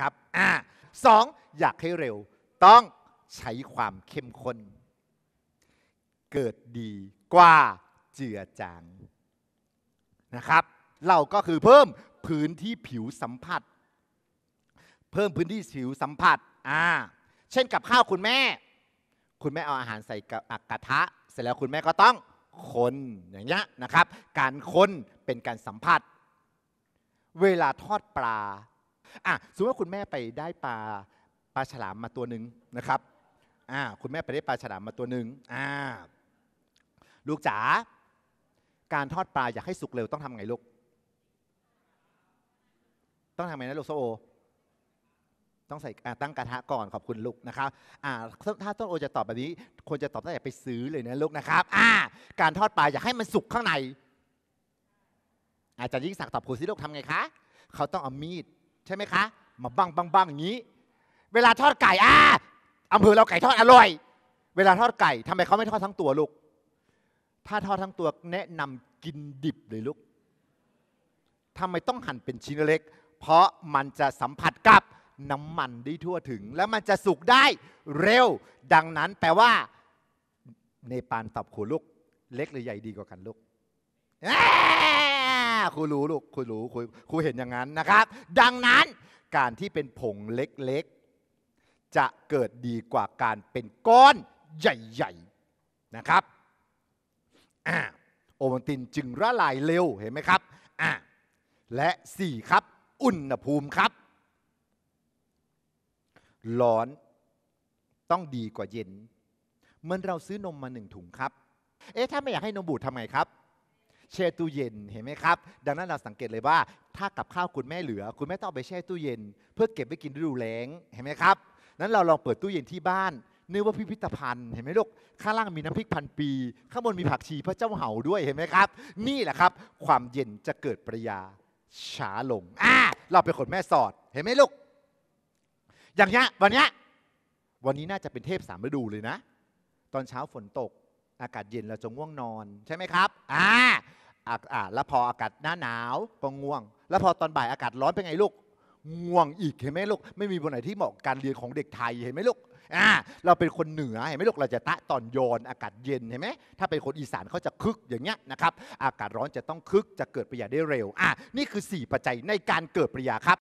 ครับ อ่าสอง อยากให้เร็ว ต้องใช้ความเข้มข้น เกิดดีกว่าเจือ จาง นะครับ เราก็คือเพิ่มพื้นที่ผิวสัมผัส เพิ่มพื้นที่ผิวสัมผัส อ่า เช่นกับข้าวคุณแม่ คุณแม่เอาอาหารใส่กกระทะ เสร็จแล้วคุณแม่ก็ต้องคน อย่างเงี้ยนะครับ การคน เป็นการสัมผัส เวลาทอดปลาอ่ะ สมมติว่าคุณแม่ไปได้ปลาปลาฉลามมาตัวหนึ่งนะครับ อ่า คุณแม่ไปได้ปลาฉลามมาตัวหนึ่งอ่า ลูกจ๋า การทอดปลาอยากให้สุกเร็วต้องทำไงลูก ต้องทำไงนะลูกโซโอ ต้องใส่ตั้งกระทะก่อนขอบคุณลูกนะครับ อ่า ถ้าต้นโอจะตอบแบบนี้ ควรจะตอบตั้งแต่ไปซื้อเลยนะลูกนะครับ อ่า การทอดปลาอยากให้มันสุกข้างในอาจารย์ยิ่งศักดิ์ตอบครูสิลูกทำไงคะ เขาต้องเอามีดใช่ไหมคะ มาบังบังบังอย่างนี้ เวลาทอดไก่อ่าอำเภอเราไก่ทอดอร่อย เวลาทอดไก่ทำไมเขาไม่ทอดทั้งตัวลูกถ้าทอดทั้งตัวแนะนำกินดิบเลยลูกทำไมต้องหั่นเป็นชิ้นเล็ก เพราะมันจะสัมผัสกับน้ำมันได้ทั่วถึง แล้วมันจะสุกได้เร็วดังนั้นแปลว่า เนปาลตับขวลูกเล็กหรือใหญ่ดีกว่ากันลูกครูรู้ลูกครูรู้ครูคเห็นอย่างนั้นนะครับ ดังนั้นการที่เป็นผงเล็กๆ จะเกิดดีกว่าการเป็นก้อนใหญ่ ๆนะครับโอวัลตินจึงละลายเร็วเห็นไหมครับ และ 4 ครับ อุณหภูมิครับ ร้อนต้องดีกว่าเย็นเหมือนเราซื้อนมมาหนึ่งถุงครับเอ๊ะถ้าไม่อยากให้นมบูดทำไงครับแช่ตู้เย็นเห็นไหมครับ ดังนั้นเราสังเกตเลยว่า ถ้ากับข้าวคุณแม่เหลือ คุณแม่ต้องเอาไปแช่ตู้เย็น เพื่อเก็บไว้กินฤดูแล้งเห็นไหมครับ นั้นเราลองเปิดตู้เย็นที่บ้านนึกว่าพิพิธภัณฑ์เห็นไหมลูกข้างล่างมีน้ำพริกพันปีข้างบนมีผักชีพระเจ้าเห่าด้วยเห็นไหมครับ นี่แหละครับ ความเย็นจะเกิดปริยาช้าลงอ่าเราเป็นคนแม่สอดเห็นไหมลูกอย่างเงี้ยวันเนี้ยวันนี้น่าจะเป็นเทพสามฤดูเลยนะ ตอนเช้าฝนตก อากาศเย็นเราจะง่วงนอน ใช่ไหมครับอ่าอแล้วพออากาศหน้าหนาวก็ง่วง แล้วพอตอนบ่ายอากาศร้อนเป็นไงลูก ง่วงอีกเห็นไหมลูก ไม่มีบนไหนที่เหมาะกการเรียนของเด็กไทยเห็นไหมลูกอ่าเราเป็นคนเหนือเห็นไหมลูกเราจะตะตอนโยนอากาศเย็นเห็นไหม ถ้าเป็นคนอีสานเขาจะคึกอย่างเงี้ยนะครับ อากาศร้อนจะต้องคึกจะเกิดปริยาได้เร็วอ่านี่คือ 4 ปัจจัยในการเกิดปริยาครับ